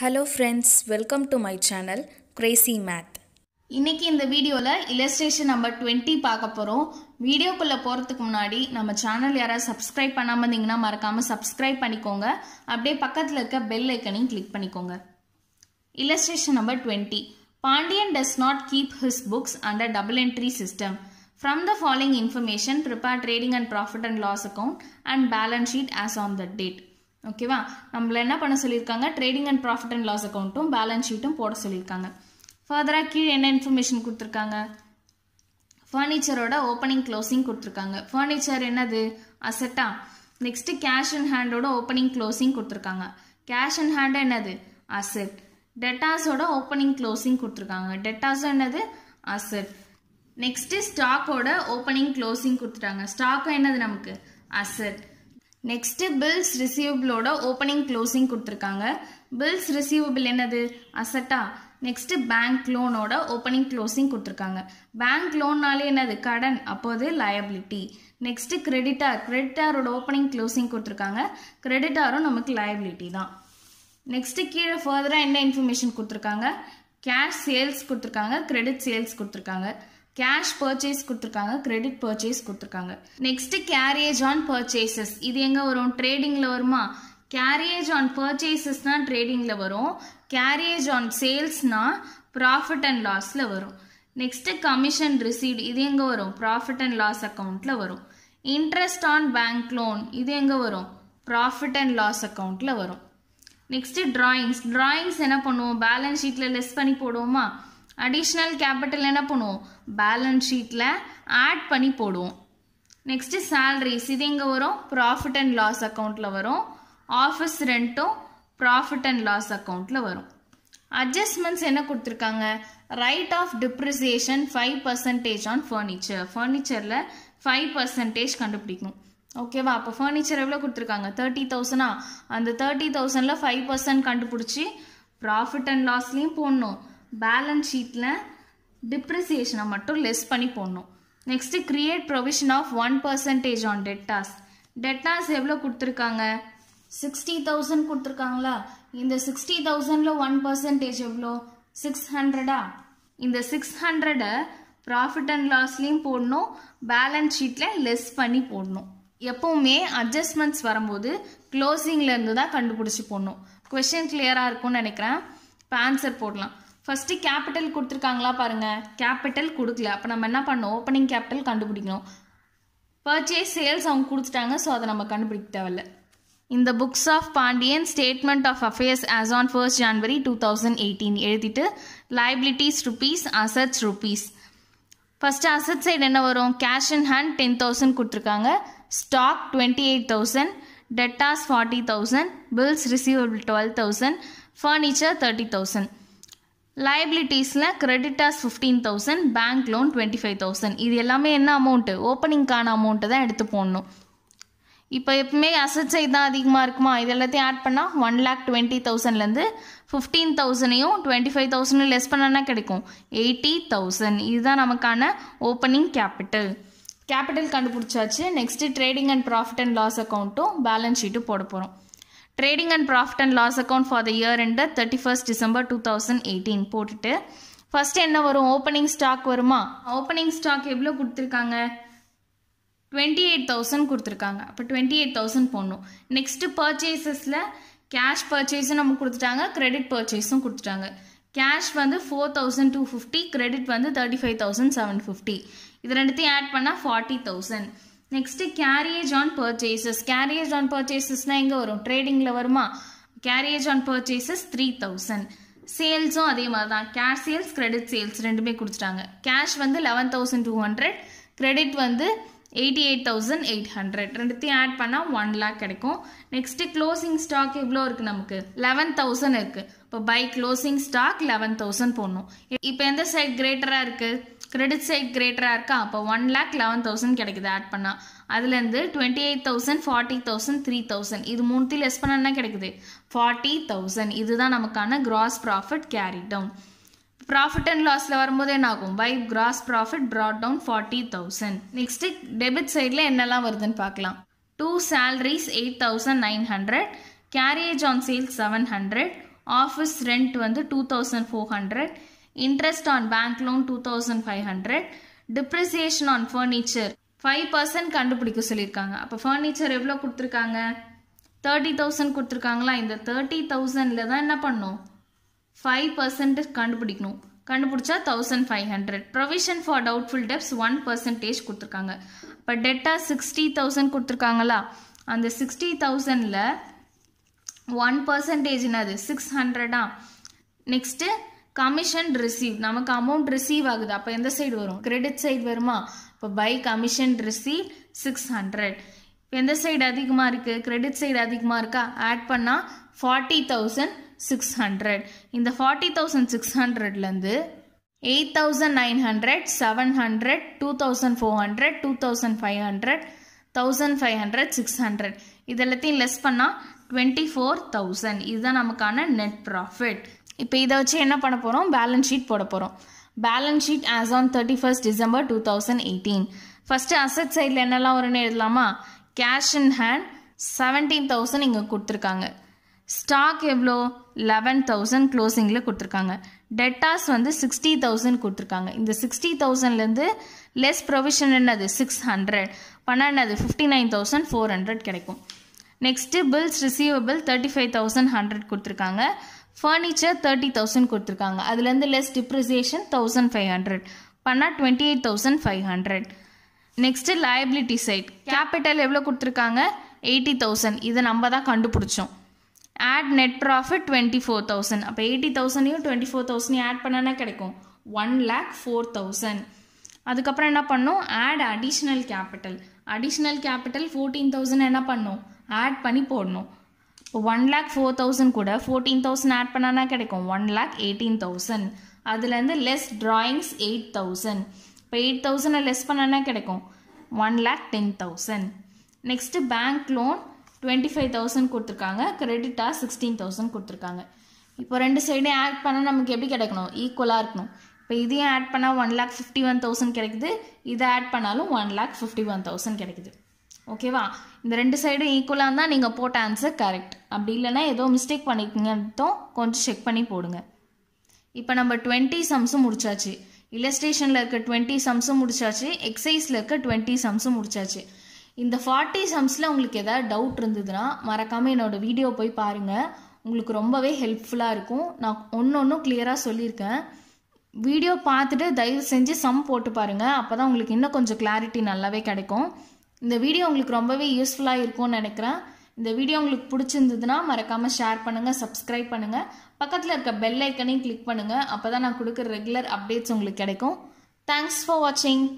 hello friends welcome to my channel Crazy Math இன்றைக்கி இந்த வீடியோவில் இலஸ்ட்ரேஷன் நம்பர் டுவெண்ட்டி பார்க்க போகிறோம் வீடியோக்குள்ளே போகிறதுக்கு முன்னாடி நம்ம சேனல் யாராவது சப்ஸ்கிரைப் பண்ணாமல் இருந்தீங்கன்னா மறக்காமல் சப்ஸ்கிரைப் பண்ணிக்கோங்க அப்படியே பக்கத்தில் இருக்க பெல் ஐக்கனையும் கிளிக் பண்ணிக்கோங்க illustration number twenty Pandiyan does not keep his books under double entry system from the following information prepare trading and profit and loss account and balance sheet as on the date ஓகேவா நம்மள என்ன பண்ண சொல்லியிருக்காங்க trading and profit and loss அக்கௌண்ட்டும் balance ஷீட்டும் போட சொல்லியிருக்காங்க ஃபர்தராக கீழே என்ன இன்ஃபர்மேஷன் கொடுத்துருக்காங்க ஃபர்னிச்சரோட ஓப்பனிங் க்ளோசிங் கொடுத்துருக்காங்க ஃபர்னிச்சர் என்னது அசட்டா நெக்ஸ்ட்டு கேஷ் அண்ட் ஹேண்டோட ஓப்பனிங் க்ளோசிங் கொடுத்துருக்காங்க கேஷ் அண்ட் ஹேண்ட் என்னது அசட் டெட்டாஸோட ஓப்பனிங் க்ளோசிங் கொடுத்துருக்காங்க டெட்டாஸும் என்னது அசட் நெக்ஸ்ட்டு ஸ்டாக்கோட ஓப்பனிங் க்ளோசிங் கொடுத்துட்டாங்க ஸ்டாக்கும் என்னது நமக்கு அசட் நெக்ஸ்ட்டு பில்ஸ் ரிசீவபிளோட ஓப்பனிங் க்ளோசிங் கொடுத்துருக்காங்க பில்ஸ் ரிசீவபிள் என்னது அசட்டா நெக்ஸ்ட்டு பேங்க் லோனோட ஓப்பனிங் க்ளோசிங் கொடுத்துருக்காங்க பேங்க் லோன்னாலே என்னது கடன் அப்போது லயபிலிட்டி நெக்ஸ்ட்டு கிரெடிட்டார் கிரெடிட்டாரோட ஓப்பனிங் க்ளோசிங் கொடுத்துருக்காங்க கிரெடிட்டாரும் நமக்கு லயபிலிட்டி தான் நெக்ஸ்ட்டு கீழே ஃபர்தராக என்ன இன்ஃபர்மேஷன் கொடுத்துருக்காங்க கேஷ் சேல்ஸ் கொடுத்துருக்காங்க கிரெடிட் சேல்ஸ் கொடுத்துருக்காங்க கேஷ் பர்ச்சேஸ் கொடுத்துருக்காங்க கிரெடிட் பர்ச்சேஸ் கொடுத்துருக்காங்க நெக்ஸ்ட் கேரியேஜ் ஆன் பர்ச்சேசஸ் இது எங்கே வரும் ட்ரேடிங்கில் வருமா கேரியேஜ் ஆன் பர்ச்சேசஸ்னால் ட்ரேடிங்கில் வரும் கேரியேஜ் ஆன் சேல்ஸ்னால் ப்ராஃபிட் அண்ட் லாஸில் வரும் நெக்ஸ்ட்டு கமிஷன் ரிசீவ்டு இது எங்கே வரும் ப்ராஃபிட் அண்ட் லாஸ் அக்கௌண்ட்டில் வரும் இன்ட்ரெஸ்ட் ஆன் பேங்க் லோன் இது எங்கே வரும் ப்ராஃபிட் அண்ட் லாஸ் அக்கௌண்ட்டில் வரும் நெக்ஸ்ட்டு ட்ராயிங்ஸ் ட்ராயிங்ஸ் என்ன பண்ணுவோம் பேலன்ஸ் ஷீட்டில் லெஸ் பண்ணி போடுவோமா அடிஷ்னல் கேபிட்டல் என்ன பண்ணுவோம் பேலன்ஸ் ஷீட்டில் ஆட் பண்ணி போடுவோம் நெக்ஸ்ட்டு சேல்ரிஸ் இது எங்கே வரும் ப்ராஃபிட் அண்ட் லாஸ் அக்கௌண்ட்டில் வரும் ஆஃபீஸ் ரெண்ட்டும் ப்ராஃபிட் அண்ட் லாஸ் அக்கௌண்ட்டில் வரும் அட்ஜஸ்ட்மெண்ட்ஸ் என்ன கொடுத்துருக்காங்க write off depreciation five percentage on furniture ஃபர்னிச்சரில் ஃபைவ் பர்சன்டேஜ் கண்டுபிடிக்கணும் ஓகேவா அப்போ ஃபர்னிச்சர் எவ்வளோ கொடுத்துருக்காங்க தேர்ட்டி தௌசண்டா அந்த தேர்ட்டி தௌசண்டில் ஃபைவ் பர்சன்ட் கண்டுபிடிச்சி ப்ராஃபிட் அண்ட் லாஸ்லேயும் போடணும் பேலன்ஸ் ஷீட்டில் டிப்ரிசியேஷனை மட்டும் லெஸ் பண்ணி போடணும் next create provision of one percentage on debtors debtors எவ்வளோ கொடுத்துருக்காங்க சிக்ஸ்டி தௌசண்ட் கொடுத்துருக்காங்களா இந்த சிக்ஸ்டி தௌசண்டில் ஒன் பர்சன்டேஜ் எவ்வளோ சிக்ஸ் ஹண்ட்ரடா இந்த சிக்ஸ் ஹண்ட்ரடை ப்ராஃபிட் அண்ட் லாஸ்லேயும் போடணும் பேலன்ஸ் ஷீட்டில் லெஸ் பண்ணி போடணும் எப்போவுமே அட்ஜஸ்ட்மெண்ட்ஸ் வரும்போது க்ளோசிங்லேருந்து தான் கண்டுபிடிச்சி போடணும் கொஷின் கிளியராக இருக்கும்னு நினைக்கிறேன் இப்போ ஆன்சர் போடலாம் ஃபஸ்ட்டு கேபிட்டல் கொடுத்துருக்காங்களா பாருங்கள் கேபிட்டல் கொடுக்கல அப்போ நம்ம என்ன பண்ணோம் ஓப்பனிங் கேபிட்டல் கண்டுபிடிக்கணும் பர்ச்சேஸ் சேல்ஸ் அவங்க கொடுத்துட்டாங்க ஸோ அதை நம்ம கண்டுபிடிக்க தேவையில்ல இந்த books of Pandian statement of affairs as on first January two thousand eighteen எழுதிட்டு liabilities rupees assets rupees first asset side என்ன வரும் cash in hand ten thousand கொடுத்துருக்காங்க stock twenty eight thousand debtors forty thousand bills receivable twelve thousand furniture thirty thousand லைபிலிட்டிஸில் creditors fifteen thousand bank loan twenty five thousand இது எல்லாமே என்ன amount ஓப்பனிங்க்கான amount தான் எடுத்து போடணும் இப்போ எப்பவுமே அசட் சைட் தான் அதிகமாக இருக்குமா இது எல்லாத்தையும் ஆட் பண்ணால் ஒன் லேக் டுவெண்ட்டி தௌசண்ட்லேருந்து ஃபிஃப்டீன் தௌசண்டையும் டுவெண்ட்டி ஃபைவ் தௌசண்ட் லெஸ் பண்ணனா கிடைக்கும் எயிட்டி தௌசண்ட் இதுதான் நமக்கான ஓப்பனிங் கேபிட்டல் கேபிட்டல் கண்டுபிடிச்சாச்சு next trading and profit and loss அக்கௌண்ட்டும் பேலன்ஸ் ஷீட்டும் போட போகிறோம் trading and profit and loss account for the year இந்த thirty first December two thousand eighteen போட்டுட்டு ஃபர்ஸ்ட் என்ன வரும் ஓப்பனிங் ஸ்டாக் வருமா ஓப்பனிங் ஸ்டாக் எவ்வளோ கொடுத்துருக்காங்க டுவெண்ட்டி எயிட் தௌசண்ட் கொடுத்துருக்காங்க அப்போ டுவெண்ட்டி எயிட் தௌசண்ட் போடணும் நெக்ஸ்ட்டு பர்ச்சேசஸில் கேஷ் பர்ச்சேஸும் நம்ம கொடுத்துட்டாங்க கிரெடிட் பர்ச்சேஸும் கொடுத்துட்டாங்க கேஷ் வந்து four thousand two fifty credit வந்து thirty five thousand seven fifty இது ரெண்டுத்தையும் ஆட் பண்ணால் forty thousand next carriage on purchases carriage on பர்ச்சேசஸ்னால் எங்கே வரும் ட்ரேடிங்ல வருமா carriage on purchases three thousand சேல்ஸும் அதே மாதிரி தான் கேஷ் சேல்ஸ் கிரெடிட் சேல்ஸ் ரெண்டுமே கொடுத்துட்டாங்க கேஷ் வந்து eleven thousand two hundred credit வந்து eighty eight thousand eight hundred ரெண்டுத்தையும் ஆட் பண்ணால் ஒன் லேக் கிடைக்கும் நெக்ஸ்ட்டு க்ளோசிங் ஸ்டாக் எவ்வளோ இருக்குது நமக்கு லெவன் தௌசண்ட் இருக்குது இப்போ by closing stock eleven thousand போடணும் இப்போ எந்த சைட் கிரேட்டராக இருக்குது கிரெடிட் சைட் கிரேட்டராக இருக்கா அப்போ ஒன் லேக் லெவன் தௌசண்ட் கிடைக்குது ஆட் பண்ணால் அதுலேருந்து twenty eight thousand forty thousand three thousand இது மூணுத்தையும் லெஸ் பண்ணனா கிடைக்குது ஃபார்ட்டி தௌசண்ட் இதுதான் நமக்கான gross profit carry down profit and லாஸில் வரும்போது என்ன ஆகும் by gross profit brought down forty thousand next debit சைடில் என்னெல்லாம் வருதுன்னு பார்க்கலாம் to salaries eight thousand nine hundred carriage on sales seven hundred office rent வந்து two thousand four hundred interest on bank loan two thousand five hundred depreciation on furniture five percent கண்டுபிடிக்க சொல்லியிருக்காங்க அப்போ furniture எவ்வளோ கொடுத்துருக்காங்க thirty thousand கொடுத்துருக்காங்களா இந்த thirty தௌசண்டில் தான் என்ன பண்ணும் ஃபைவ் பர்சன்ட் கண்டுபிடிக்கணும் கண்டுபிடிச்சா thousand five hundred provision for doubtful debts one percentage கொடுத்துருக்காங்க இப்போ டெட்டா சிக்ஸ்டி தௌசண்ட் கொடுத்துருக்காங்களா அந்த சிக்ஸ்டி தௌசண்டில் ஒன் பர்சன்டேஜ் என்னது சிக்ஸ் ஹண்ட்ரடா நெக்ஸ்ட்டு கமிஷன் ரிசீவ் நமக்கு அமௌண்ட் ரிசீவ் ஆகுது அப்போ எந்த சைடு வரும் கிரெடிட் சைடு வருமா இப்போ by commission receive six hundred எந்த சைடு அதிகமாக இருக்குது கிரெடிட் சைடு அதிகமாக இருக்கா ஆட் பண்ணால் ஃபார்ட்டி தௌசண்ட் சிக்ஸ் ஹண்ட்ரட் இந்த ஃபார்ட்டி தௌசண்ட் சிக்ஸ் ஹண்ட்ரட்லேருந்து eight thousand nine hundred seven hundred two thousand four hundred two thousand five hundred thousand five hundred six hundred இது எல்லாத்தையும் லெஸ் பண்ணால் டுவெண்ட்டி ஃபோர் தௌசண்ட் இதுதான் நமக்கான net profit இப்போ இதை வச்சு என்ன பண்ண போகிறோம் பேலன்ஸ் ஷீட் போட போகிறோம் balance sheet as on thirty first December two thousand eighteen first asset சைடில் என்னெல்லாம் வரும்னு எழுதலாமா cash in hand seventeen thousand இங்கே கொடுத்துருக்காங்க ஸ்டாக் எவ்வளோ லெவன் தௌசண்ட் க்ளோசிங்கில் கொடுத்துருக்காங்க டெட்டாஸ் வந்து சிக்ஸ்டி தௌசண்ட் கொடுத்துருக்காங்க இந்த சிக்ஸ்டி தௌசண்ட்லேருந்து லெஸ் ப்ரொவிஷன் என்னது சிக்ஸ் ஹண்ட்ரட் பண்ணால் என்னது fifty nine thousand four hundred கிடைக்கும் next bills receivable thirty five thousand hundred கொடுத்துருக்காங்க ஃபர்னிச்சர் தேர்ட்டி தௌசண்ட் கொடுத்துருக்காங்க அதுலேருந்து less depreciation thousand five hundred பண்ணால் twenty eight thousand five hundred next liability side capital எவ்வளோ கொடுத்துருக்காங்க eighty thousand இதை நம்ம தான் கண்டுபிடிச்சோம் add net profit twenty four thousand அப்போ எயிட்டி தௌசண்டையும் டுவெண்ட்டி ஃபோர் தௌசண்ட் ஆட் பண்ணனா கிடைக்கும் ஒன் லேக் ஃபோர் தௌசண்ட் அதுக்கப்புறம் என்ன பண்ணோம் add additional capital additional capital fourteen thousand என்ன பண்ணும் ஆட் பண்ணி போடணும் ஒன் லேக் ஃபோர் தௌசண்ட் கூட ஃபோர்டீன் தௌசண்ட் ஆட் பண்ணனா கிடைக்கும் ஒன் லேக் எயிட்டீன் தௌசண்ட் அதுலேருந்து லெஸ் ட்ராயிங்ஸ் எயிட் தௌசண்ட் இப்போ எயிட் தௌசண்டை லெஸ் பண்ணனா கிடைக்கும் one lakh ten thousand next bank loan twenty five thousand கொடுத்துருக்காங்க கிரெடிட்டாக சிக்ஸ்டீன் தௌசண்ட் கொடுத்துருக்காங்க இப்போ ரெண்டு சைடும் ஆட் பண்ணால் நமக்கு எப்படி கிடைக்கணும் ஈக்குவலாக இருக்கணும் இப்போ இதையும் ஆட் பண்ணால் one lakh fifty one thousand கிடைக்குது இதை ஆட் பண்ணாலும் one lakh fifty one thousand கிடைக்குது ஓகேவா இந்த ரெண்டு சைடும் ஈக்குவலாக இருந்தால் நீங்கள் போட்ட ஆன்சர் கரெக்ட் அப்படி இல்லைன்னா ஏதோ மிஸ்டேக் பண்ணிக்கிங்கன்னு கொஞ்சம் செக் பண்ணி போடுங்க இப்போ நம்ம டுவெண்ட்டி சம்ஸும் முடிச்சாச்சு இல்லஸ்ட்ரேஷனில் இருக்க டுவெண்ட்டி சம்ஸும் முடிச்சாச்சு எக்ஸசைஸில் இருக்க டுவெண்ட்டி சம்ஸும் முடிச்சாச்சு இந்த ஃபார்ட்டி சம்ஸில் உங்களுக்கு எதாவது டவுட் இருந்ததுன்னா மறக்காமல் என்னோடய வீடியோ போய் பாருங்கள் உங்களுக்கு ரொம்பவே ஹெல்ப்ஃபுல்லாக இருக்கும் நான் ஒன்று ஒன்றும் கிளியராக சொல்லியிருக்கேன் வீடியோ பார்த்துட்டு தயவு செஞ்சு சம் போட்டு பாருங்கள் அப்போ தான் உங்களுக்கு இன்னும் கொஞ்சம் கிளாரிட்டி நல்லாவே கிடைக்கும் இந்த வீடியோ உங்களுக்கு ரொம்பவே யூஸ்ஃபுல்லாக இருக்கும்னு நினைக்கிறேன் இந்த வீடியோ உங்களுக்கு பிடிச்சிருந்ததுன்னா மறக்காமல் ஷேர் பண்ணுங்கள் சப்ஸ்கிரைப் பண்ணுங்கள் பக்கத்தில் இருக்க பெல் ஐக்கனையும் கிளிக் பண்ணுங்கள் அப்போ தான் நான் கொடுக்குற ரெகுலர் அப்டேட்ஸ் உங்களுக்கு கிடைக்கும் தேங்க்ஸ் ஃபார் வாட்சிங்